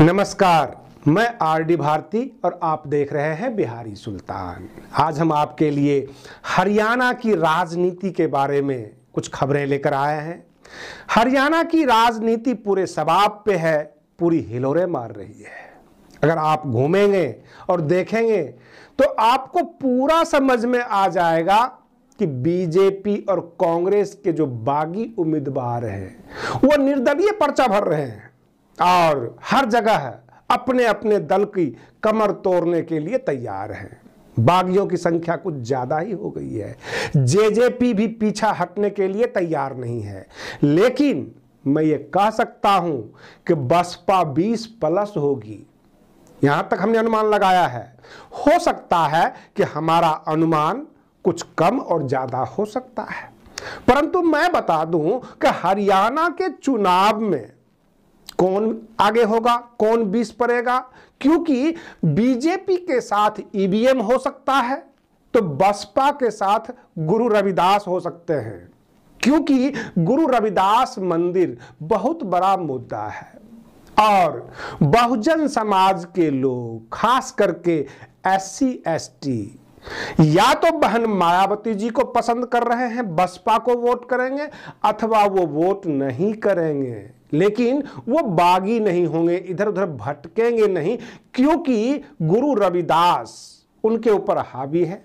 नमस्कार मैं R D Bharti और आप देख रहे हैं बिहारी सुल्तान आज हम आपके लिए हरियाणा की राजनीति के बारे में कुछ खबरें लेकर आए हैं हरियाणा की राजनीति पूरे सबाब पे है पूरी हिलोरे मार रही है अगर आप घूमेंगे और देखेंगे तो आपको पूरा समझ में आ जाएगा कि बीजेपी और कांग्रेस के जो बागी उम्मीदवार हैं वो निर्दलीय पर्चा भर रहे हैं और हर जगह अपने अपने दल की कमर तोड़ने के लिए तैयार हैं बागियों की संख्या कुछ ज़्यादा ही हो गई है जेजेपी भी पीछा हटने के लिए तैयार नहीं है लेकिन मैं ये कह सकता हूं कि बसपा 20 प्लस होगी यहां तक हमने अनुमान लगाया है हो सकता है कि हमारा अनुमान कुछ कम और ज़्यादा हो सकता है परंतु मैं बता दूं कि हरियाणा के चुनाव में कौन आगे होगा कौन बीस पड़ेगा क्योंकि बीजेपी के साथ ईवीएम हो सकता है तो बसपा के साथ गुरु रविदास हो सकते हैं क्योंकि गुरु रविदास मंदिर बहुत बड़ा मुद्दा है और बहुजन समाज के लोग खास करके एस सी या तो बहन मायावती जी को पसंद कर रहे हैं बसपा को वोट करेंगे अथवा वो वोट नहीं करेंगे लेकिन वो बागी नहीं होंगे इधर उधर भटकेंगे नहीं क्योंकि गुरु रविदास उनके ऊपर हावी है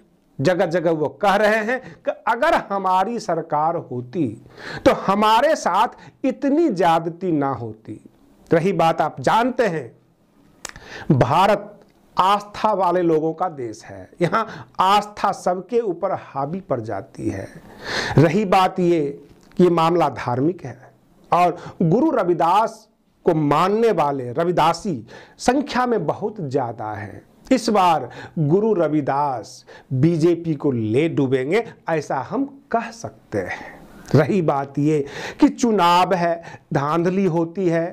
जगह जगह वो कह रहे हैं कि अगर हमारी सरकार होती तो हमारे साथ इतनी ज्यादती ना होती रही बात आप जानते हैं भारत आस्था वाले लोगों का देश है यहां आस्था सबके ऊपर हावी पड़ जाती है रही बात ये कि ये मामला धार्मिक है और गुरु रविदास को मानने वाले रविदासी संख्या में बहुत ज़्यादा है इस बार गुरु रविदास बीजेपी को ले डूबेंगे ऐसा हम कह सकते हैं रही बात ये कि चुनाव है धांधली होती है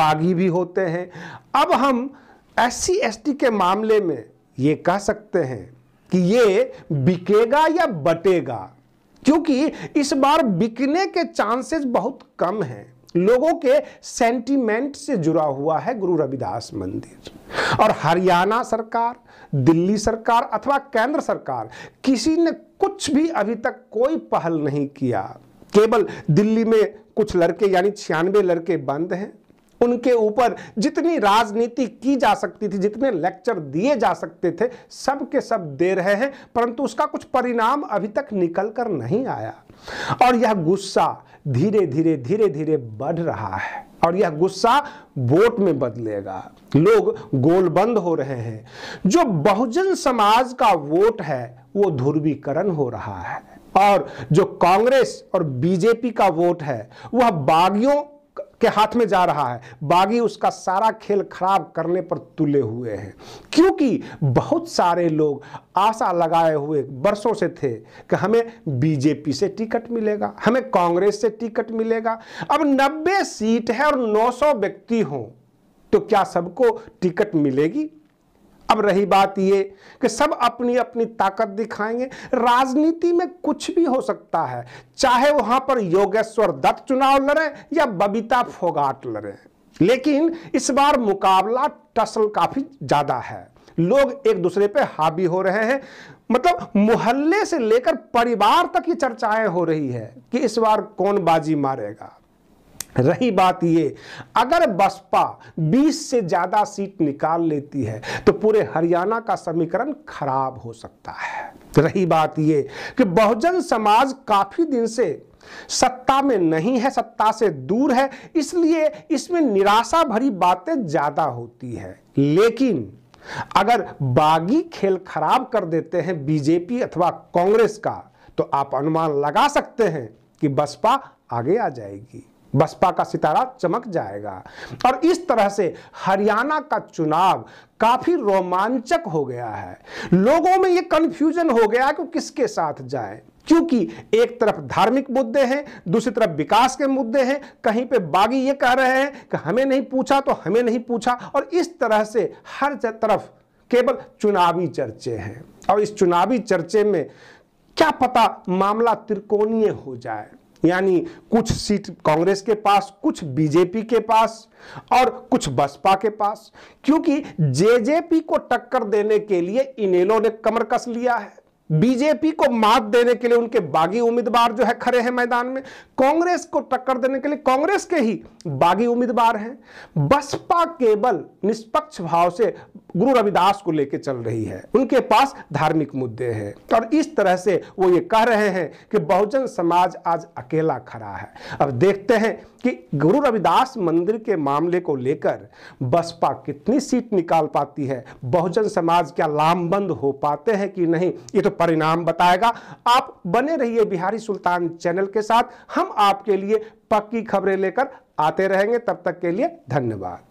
बागी भी होते हैं अब हम एस सी के मामले में ये कह सकते हैं कि ये बिकेगा या बटेगा क्योंकि इस बार बिकने के चांसेस बहुत कम हैं लोगों के सेंटीमेंट से जुड़ा हुआ है गुरु रविदास मंदिर और हरियाणा सरकार दिल्ली सरकार अथवा केंद्र सरकार किसी ने कुछ भी अभी तक कोई पहल नहीं किया केवल दिल्ली में कुछ लड़के यानी छियानवे लड़के बंद हैं उनके ऊपर जितनी राजनीति की जा सकती थी जितने लेक्चर दिए जा सकते थे सब के सब दे रहे हैं परंतु उसका कुछ परिणाम अभी तक निकल कर नहीं आया और यह गुस्सा धीरे धीरे धीरे धीरे बढ़ रहा है और यह गुस्सा वोट में बदलेगा लोग गोलबंद हो रहे हैं जो बहुजन समाज का वोट है वो ध्रुवीकरण हो रहा है और जो कांग्रेस और बीजेपी का वोट है वह बागियों के हाथ में जा रहा है बागी उसका सारा खेल खराब करने पर तुले हुए हैं क्योंकि बहुत सारे लोग आशा लगाए हुए बरसों से थे कि हमें बीजेपी से टिकट मिलेगा हमें कांग्रेस से टिकट मिलेगा अब 90 सीट है और 900 व्यक्ति हों तो क्या सबको टिकट मिलेगी अब रही बात ये कि सब अपनी अपनी ताकत दिखाएंगे राजनीति में कुछ भी हो सकता है चाहे वहां पर योगेश्वर दत्त चुनाव लड़े या बबीता फोगाट लड़े लेकिन इस बार मुकाबला टसल काफी ज्यादा है लोग एक दूसरे पे हावी हो रहे हैं मतलब मोहल्ले से लेकर परिवार तक ये चर्चाएं हो रही है कि इस बार कौन बाजी मारेगा रही बात ये अगर बसपा 20 से ज़्यादा सीट निकाल लेती है तो पूरे हरियाणा का समीकरण खराब हो सकता है रही बात ये कि बहुजन समाज काफ़ी दिन से सत्ता में नहीं है सत्ता से दूर है इसलिए इसमें निराशा भरी बातें ज़्यादा होती है लेकिन अगर बागी खेल खराब कर देते हैं बीजेपी अथवा कांग्रेस का तो आप अनुमान लगा सकते हैं कि बसपा आगे आ जाएगी बसपा का सितारा चमक जाएगा और इस तरह से हरियाणा का चुनाव काफ़ी रोमांचक हो गया है लोगों में ये कन्फ्यूजन हो गया कि किसके साथ जाए क्योंकि एक तरफ धार्मिक मुद्दे हैं दूसरी तरफ विकास के मुद्दे हैं कहीं पे बागी ये कह रहे हैं कि हमें नहीं पूछा तो हमें नहीं पूछा और इस तरह से हर तरफ केवल चुनावी चर्चे हैं और इस चुनावी चर्चे में क्या पता मामला त्रिकोणीय हो जाए यानी कुछ सीट कांग्रेस के पास कुछ बीजेपी के पास और कुछ बसपा के पास क्योंकि जेजेपी को टक्कर देने के लिए इनेलो ने कमर कस लिया है बीजेपी को मात देने के लिए उनके बागी उम्मीदवार जो है खड़े हैं मैदान में कांग्रेस को टक्कर देने के लिए कांग्रेस के ही बागी उम्मीदवार हैं बसपा केवल निष्पक्ष भाव से गुरु रविदास को लेकर चल रही है उनके पास धार्मिक मुद्दे हैं और इस तरह से वो ये कह रहे हैं कि बहुजन समाज आज अकेला खड़ा है अब देखते हैं कि गुरु रविदास मंदिर के मामले को लेकर बसपा कितनी सीट निकाल पाती है बहुजन समाज क्या लामबंद हो पाते हैं कि नहीं ये तो परिणाम बताएगा आप बने रहिए बिहारी सुल्तान चैनल के साथ हम आपके लिए पक्की खबरें लेकर आते रहेंगे तब तक के लिए धन्यवाद